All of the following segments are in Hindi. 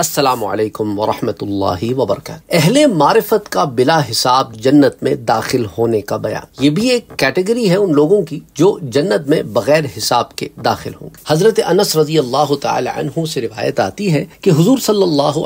असलकम वरहमल वबरक अहल का बिला हिसाब जन्नत में दाखिल होने का बयान ये भी एक कैटेगरी है उन लोगों की जो जन्नत में बगैर हिसाब के दाखिल होंगे हजरत अनस रजी अल्लाह तु से रिवायत आती है कि हजूर सल्लल्लाहु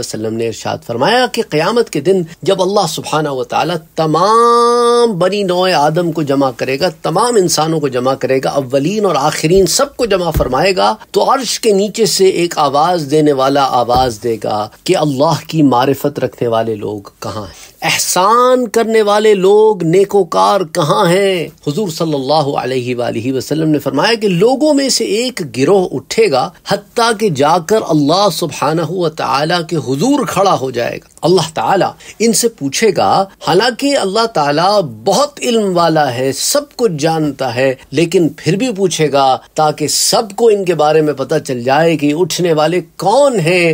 वसल्लम ने इरशाद फरमाया कि क़यामत के दिन जब अल्लाह सुबहाना व तमाम तमाम बनी नौ आदम को जमा करेगा तमाम इंसानों को जमा करेगा अव्वलीन और आखिरीन सबको जमा फरमाएगा तो अर्श के नीचे से एक आवाज देने वाला आवाज देगा कि अल्लाह की मारिफत रखने वाले लोग कहाँ हैं एहसान करने वाले लोग नेकोकार कहाँ हैं हुजूर सल्लल्लाहु अलैहि वालैहि वसल्लम ने फरमाया कि लोगों में से एक गिरोह उठेगा हती के जाकर अल्लाह सुबहाना तला के हुजूर खड़ा हो जाएगा अल्लाह ताला इनसे पूछेगा हालांकि अल्लाह ताला बहुत इल्म वाला है सब कुछ जानता है लेकिन फिर भी पूछेगा ताकि सबको इनके बारे में पता चल जाए कि उठने वाले कौन हैं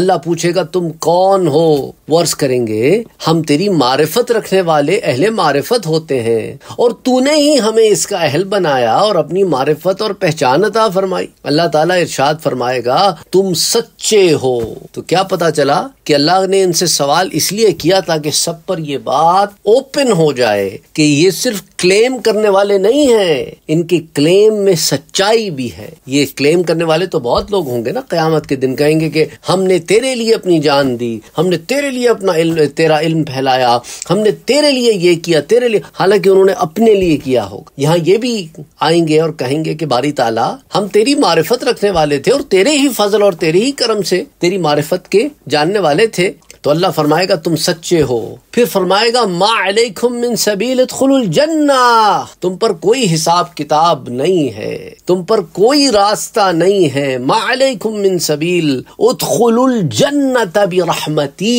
अल्लाह पूछेगा तुम कौन हो वर्ष करेंगे हम तेरी मारिफत रखने वाले अहले मारिफत होते हैं और तूने ही हमें इसका अहल बनाया और अपनी मारिफत और पहचान अता फरमाई अल्लाह ताला इरशाद फरमाएगा तुम सच्चे हो तो क्या पता चला कि अल्लाह ने इनसे सवाल इसलिए किया ताकि सब पर यह बात ओपन हो जाए कि ये सिर्फ क्लेम करने वाले नहीं हैं इनके क्लेम में सच्चाई भी है ये क्लेम करने वाले तो बहुत लोग होंगे ना कयामत के दिन कहेंगे कि हमने तेरे लिए अपनी जान दी हमने तेरे लिए अपना इल्म तेरा इल्म फैलाया हमने तेरे लिए ये किया तेरे लिए हालांकि उन्होंने अपने लिए किया होगा यहाँ ये भी आएंगे और कहेंगे कि बारी ताला हम तेरी मारिफत रखने वाले थे और तेरे ही फजल और तेरे ही कर्म से तेरी मारिफत के जानने वाले थे तो अल्लाह फरमाएगा तुम सच्चे हो फिर फरमाएगा मा मिन सबील जन्ना तुम पर कोई हिसाब किताब नहीं है तुम पर कोई रास्ता नहीं है मा मिन सबील खुल जन्नत अभी रहमती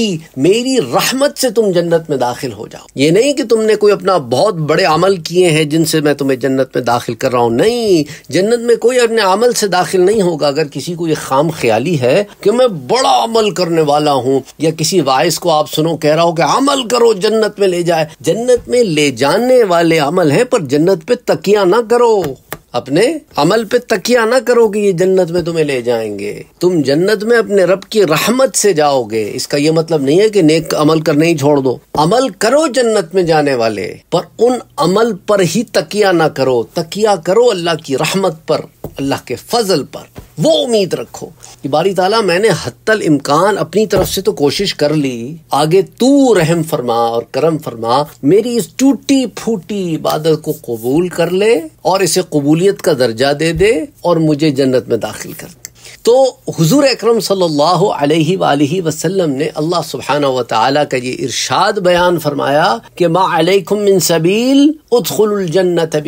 मेरी रहमत से तुम जन्नत में दाखिल हो जाओ ये नहीं कि तुमने कोई अपना बहुत बड़े अमल किए हैं जिनसे मैं तुम्हें जन्नत में दाखिल कर रहा हूँ नहीं जन्नत में कोई अपने अमल से दाखिल नहीं होगा अगर किसी को ये खाम ख्याली है कि मैं बड़ा अमल करने वाला हूँ या किसी किसी वाइस को आप सुनो कह रहा हो कि अमल करो जन्नत में ले जाए जन्नत में ले जाने वाले अमल हैं पर जन्नत पे तकिया ना करो अपने अमल पे तकिया ना करो कि ये जन्नत में तुम्हें ले जाएंगे तुम जन्नत में अपने रब की रहमत से जाओगे इसका ये मतलब नहीं है कि नेक अमल करने ही छोड़ दो अमल करो जन्नत में जाने वाले पर उन अमल पर ही तकिया ना करो तकिया करो अल्लाह की रहमत पर अल्लाह के फजल पर वो उम्मीद रखो कि बारी ताला मैंने हत्तल इम्कान अपनी तरफ से तो कोशिश कर ली आगे तू रहम फरमा और करम फरमा मेरी इस टूटी फूटी इबादत को कबूल कर ले और इसे कबूल कबूलियत का दर्जा दे दे और मुझे जन्नत में दाखिल कर दे तो हुजूर अकरम सल्लल्लाहु अलैहि वालैहि वसल्लम ने अल्लाह सुबहाना व तआला का ये इरशाद बयान फरमाया कि मा अलैकुम मिन सबील उदखुलुल जन्नत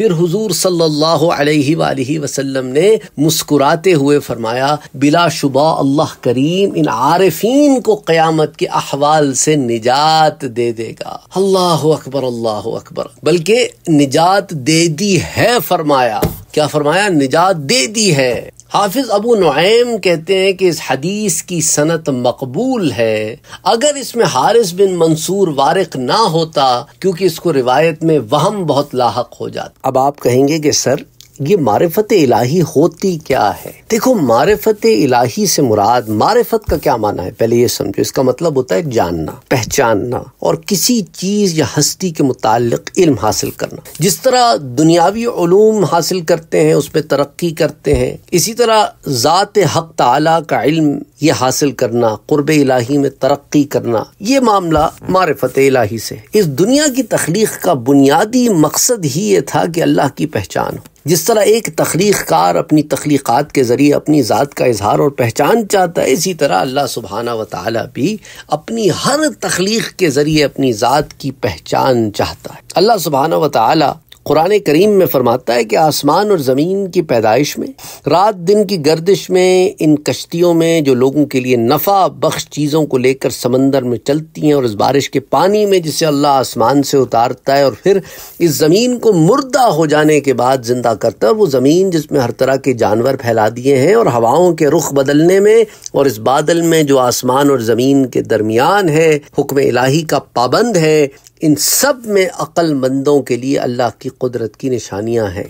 फिर हुजूर सल्लल्लाहु अलैहि वालैहि वसल्लम ने मुस्कुराते हुए फरमाया बिला शुबा अल्लाह करीम इन आरिफीन को क्यामत के अहवाल से निजात दे देगा अल्लाह अकबर अल्लाह अकबर बल्कि निजात दे दी है फरमाया क्या फरमाया निजात दे दी है हाफिज अबू नुम कहते हैं कि इस हदीस की सनत मकबूल है अगर इसमें हारिस बिन मंसूर वारिक ना होता क्योंकि इसको रिवायत में वहम बहुत लाक हो जाता अब आप कहेंगे कि सर ये मारफत इलाही होती क्या है देखो मारफत इलाही से मुराद मारफत का क्या माना है पहले ये समझो इसका मतलब होता है जानना पहचानना और किसी चीज या हस्ती के मुतालिक इल्म हासिल करना जिस तरह दुनियावी ूम हासिल करते हैं उस पर तरक्की करते हैं इसी तरह ज़ात हक तला का इल्म ये हासिल करना क़ुरब इलाही में तरक्की करना ये मामला मारफत इलाही से इस दुनिया की तख्लीक का बुनियादी मकसद ही ये था कि अल्लाह की पहचान हो जिस तरह एक तख्लीकार अपनी तख्लीक़ात के ज़रिए अपनी ज़ात का इजहार और पहचान चाहता है इसी तरह अल्लाह सुबहाना व ताली भी अपनी हर तख्लीक के ज़रिए अपनी ज़ात की पहचान चाहता है अल्लाह सुबहाना व ताली कुरान करीम में फरमाता है कि आसमान और ज़मीन की पैदाइश में रात दिन की गर्दिश में इन कश्तियों में जो लोगों के लिए नफ़ा बख्श चीज़ों को लेकर समंदर में चलती हैं और इस बारिश के पानी में जिसे अल्लाह आसमान से उतारता है और फिर इस ज़मीन को मुर्दा हो जाने के बाद ज़िंदा करता है वो ज़मीन जिसमें हर तरह के जानवर फैला दिए हैं और हवाओं के रुख बदलने में और इस बादल में जो आसमान और ज़मीन के दरमियान है हुक्म इलाही का पाबंद है इन सब में अक्लमंदों के लिए अल्लाह की कुदरत की निशानियाँ हैं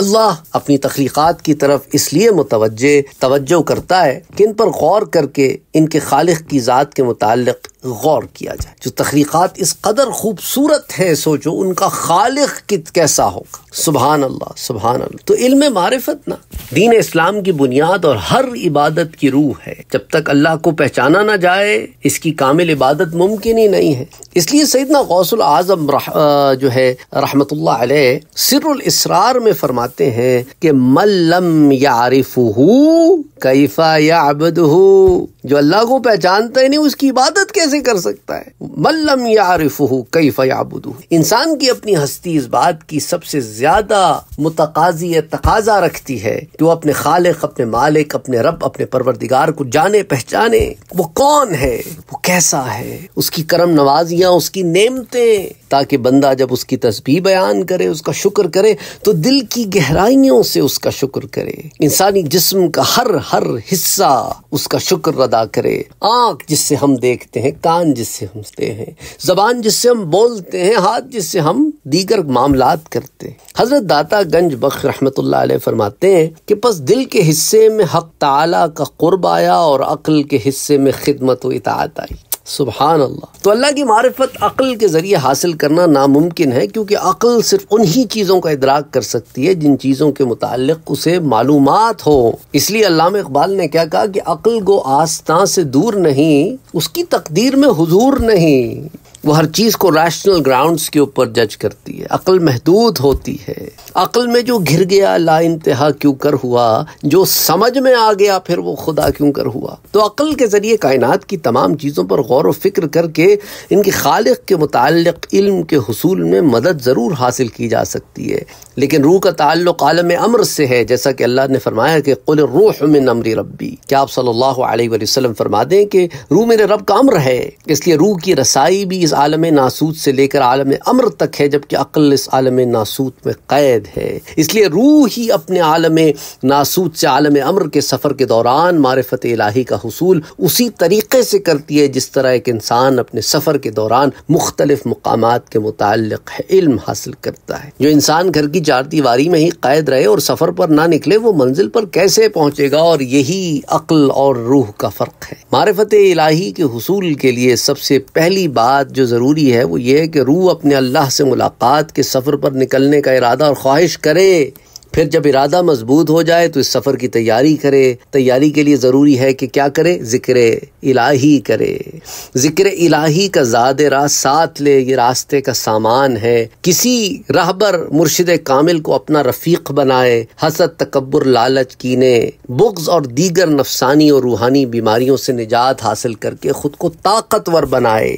अल्लाह अपनी तख्लीक़ात की तरफ इसलिए मुतवजह तवज्जो करता है कि इन पर गौर करके इनके खालिक की ज़ात के मतलब गौर किया जाए जो तख्लीक़ात इस कदर खूबसूरत हैं सोचो उनका खालिक कित कैसा होगा सुबहान अल्लाह सुबहान अल्लाह तो इल्म मारिफत ना दीन इस्लाम की बुनियाद और हर इबादत की रूह है जब तक अल्लाह को पहचाना ना जाए इसकी कामिल इबादत मुमकिन ही नहीं है इसलिए सैदना गौसल आजम जो है रहमत सिरसरार में फरमाते हैं कि मल्लम यारिफ कैफा या जो अल्लाह को पहचानता ही नहीं उसकी इबादत कैसे कर सकता है मल्लम यारिफू कई फयाबुदू इंसान की अपनी हस्ती इस बात की सबसे ज्यादा मुतकाजी तकाजा रखती है कि वो अपने खालिक अपने मालिक अपने रब अपने परवरदिगार को जाने पहचाने वो कौन है वो कैसा है उसकी करम नवाजियां उसकी नेमतें ताकि बंदा जब उसकी तस्वीर बयान करे उसका शुक्र करे तो दिल की गहराइयों से उसका शुक्र करे इंसानी जिस्म का हर हर हिस्सा उसका शुक्र अदा करे आंख जिससे हम देखते हैं कान जिससे हम सुनते हैं जबान जिससे हम बोलते हैं हाथ जिससे हम दीगर मामलात करते हैं हजरत दाता गंज बख रहमत फरमाते हैं कि बस दिल के हिस्से में हक ताला का कुर्ब आया और अक्ल के हिस्से में खिदमत व इतात आई सुबहान अल्लाह तो अल्लाह की मारफत अक़ल के ज़रिए हासिल करना नामुमकिन है क्योंकि अक्ल सिर्फ उन्हीं चीज़ों का इदराक कर सकती है जिन चीज़ों के मुतालिक उसे मालूम हो इसलिए अलाम इकबाल ने क्या कहा कि अक्ल को आस्था से दूर नहीं उसकी तकदीर में हजूर नहीं वो हर चीज़ को रैशनल ग्राउंड्स के ऊपर जज करती है अकल महदूद होती है अकल में जो घिर गया ला इंतहा क्यों कर हुआ जो समझ में आ गया फिर वो खुदा क्यों कर हुआ तो अकल के ज़रिए कायनात की तमाम चीज़ों पर गौर व फिक्र करके इनकी खालिक के मुतक इल्म के हसूल में मदद ज़रूर हासिल की जा सकती है लेकिन रूह का ताल्लुक आलम अमर से है जैसा कि अल्लाह ने फरमाया कि कुल रूह में नमरी रबी क्या आप सल्लल्लाहु अलैहि वसल्लम फरमा दें कि रूह मेरे रब का अम्र है इसलिए रूह की रसाई भी इस चीज़ आलम नासूत से लेकर आलम अमर तक है जबकि अक्ल इस आलम नासूत में कैद है इसलिए रूह ही अपने आलम नासूत से आलम अमर के सफ़र के दौरान मारफत इलाही का हसूल उसी तरीके से करती है जिस तरह एक इंसान अपने सफ़र के दौरान मुख्तलिफ मकाम के मुतल इल्म हासिल करता है जो इंसान घर की चार दीवारी में ही कैद रहे और सफ़र पर ना निकले वो मंजिल पर कैसे पहुँचेगा और यही अक्ल और रूह का फ़र्क है मारफत इलाही के हसूल के लिए सबसे पहली बात जो जो ज़रूरी है वो ये है कि रूह अपने अल्लाह से मुलाकात के सफ़र पर निकलने का इरादा और ख्वाहिश करे फिर जब इरादा मजबूत हो जाए तो इस सफर की तैयारी करे तैयारी के लिए जरूरी है कि क्या करे जिक्र इलाही करे जिक्र इलाही का जाद राह साथ ले ये रास्ते का सामान है किसी राहबर मुर्शिद कामिल को अपना रफीक बनाए हसद तकबर लालच कीने बुग्ज और दीगर नफसानी और रूहानी बीमारियों से निजात हासिल करके खुद को ताकतवर बनाए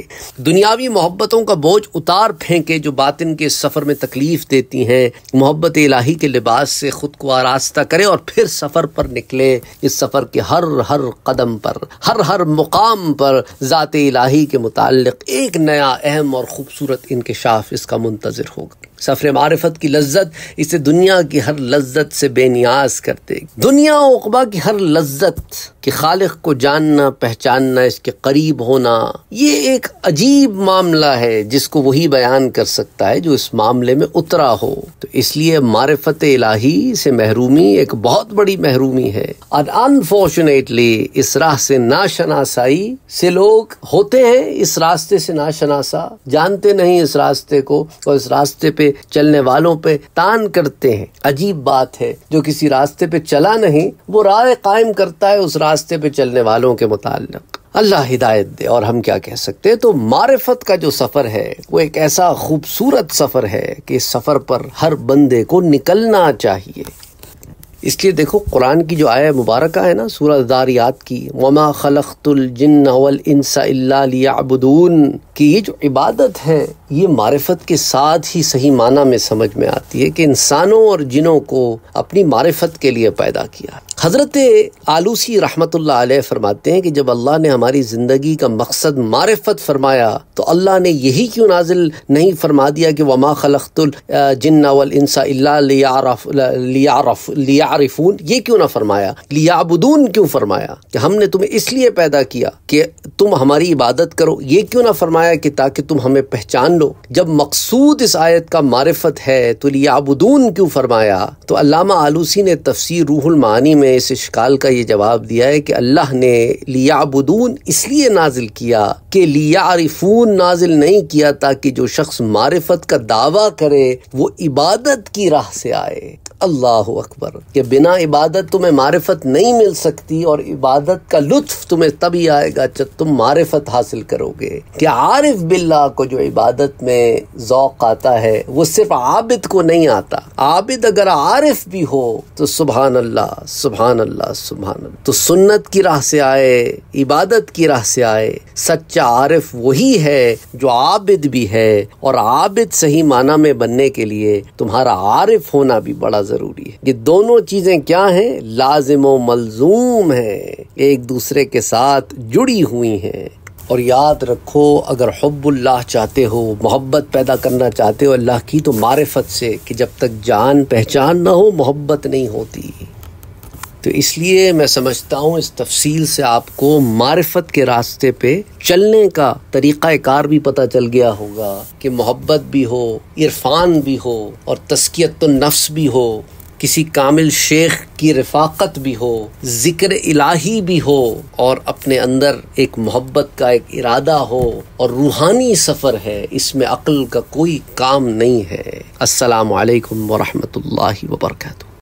दुनियावी मोहब्बतों का बोझ उतार फेंके जो बातिन के सफर में तकलीफ देती हैं मोहब्बत इलाही के लिबास लिहाज से खुद को आरास्ता करें और फिर सफ़र पर निकले इस सफ़र के हर हर कदम पर हर हर मुकाम पर ज़ात इलाही के मुतक एक नया अहम और ख़ूबसूरत इंकशाफ इसका मुंतज़र होगा सफ़र मारफत की लज्जत इसे दुनिया की हर लज्जत से बेनियाज कर देगी दुनिया उकबा की हर लज्जत के खालिक को जानना पहचानना इसके करीब होना ये एक अजीब मामला है जिसको वही बयान कर सकता है जो इस मामले में उतरा हो तो इसलिए मारफत इला गुमराही से महरूमी एक बहुत बड़ी महरूमी है और अनफॉर्चुनेटली इस राह से नाशनासाई से लोग होते हैं इस रास्ते से नाशनासा जानते नहीं इस रास्ते को और तो इस रास्ते पे चलने वालों पे तान करते हैं अजीब बात है जो किसी रास्ते पे चला नहीं वो राय कायम करता है उस रास्ते पे चलने वालों के मुतालिक अल्लाह हिदायत दे और हम क्या कह सकते हैं तो मारफत का जो सफ़र है वो एक ऐसा खूबसूरत सफ़र है कि इस सफ़र पर हर बंदे को निकलना चाहिए इसलिए देखो कुरान की जो आया मुबारक है ना दार दारियात की ममा खलतुलजिनवल इनसाबदून की ये जो इबादत है ये मारफत के साथ ही सही माना में समझ में आती है कि इंसानों और जिनों को अपनी मारफत के लिए पैदा किया हज़रत आलूसी रहमतुल्लाह अलैह फरमाते हैं कि जब अल्लाह ने हमारी ज़िंदगी का मकसद मारफत फरमाया तो अल्लाह ने यही क्यों नाजिल नहीं फरमा दिया कि वमा खलखतुल जिन्ना वल इंसा लिया ये क्यों ना फरमाया लियाबुदून क्यों फरमाया कि हमने तुम्हें इसलिए पैदा किया कि तुम हमारी इबादत करो ये क्यों ना फरमाया कि ताकि तुम हमें पहचान लो जब मकसूद इस आयत का मारफत है तो लियाबुदून क्यों फरमाया तो अलामा आलूसी ने तफसर रूहुल में ने इस इश्काल का ये जवाब दिया है कि अल्लाह ने लियाबुदून इसलिए नाजिल किया कि लियारिफून नाजिल नहीं किया ताकि जो शख्स मारिफत का दावा करे वो इबादत की राह से आए अल्लाह अकबर के बिना इबादत तुम्हें मारफत नहीं मिल सकती और इबादत का लुत्फ तुम्हें तभी आएगा जब तुम मारफत हासिल करोगे कि आरिफ बिल्ला को जो इबादत में जौक आता है वो सिर्फ आबिद को नहीं आता आबिद अगर आरिफ भी हो तो सुबहान अल्लाह सुबहान अल्लाह सुबहान तो सुन्नत की राह से आए इबादत की राह से आए सच्चा आरिफ वही है जो आबिद भी है और आबिद सही माना में बनने के लिए तुम्हारा आरिफ होना भी बड़ा ज़रूरी है ये दोनों चीज़ें क्या हैं लाजिम मलजूम हैं एक दूसरे के साथ जुड़ी हुई हैं और याद रखो अगर हब्बुल्लाह चाहते हो मोहब्बत पैदा करना चाहते हो अल्लाह की तो मारफत से कि जब तक जान पहचान ना हो मोहब्बत नहीं होती तो इसलिए मैं समझता हूँ इस तफसील से आपको मारफत के रास्ते पे चलने का तरीका कार भी पता चल गया होगा कि मोहब्बत भी हो इरफान भी हो और तस्कियत तो नफ्स भी हो किसी कामिल शेख की रफाकत भी हो जिक्र इलाही भी हो और अपने अंदर एक मोहब्बत का एक इरादा हो और रूहानी सफ़र है इसमें अक्ल का कोई काम नहीं है असलकम लाही वर्का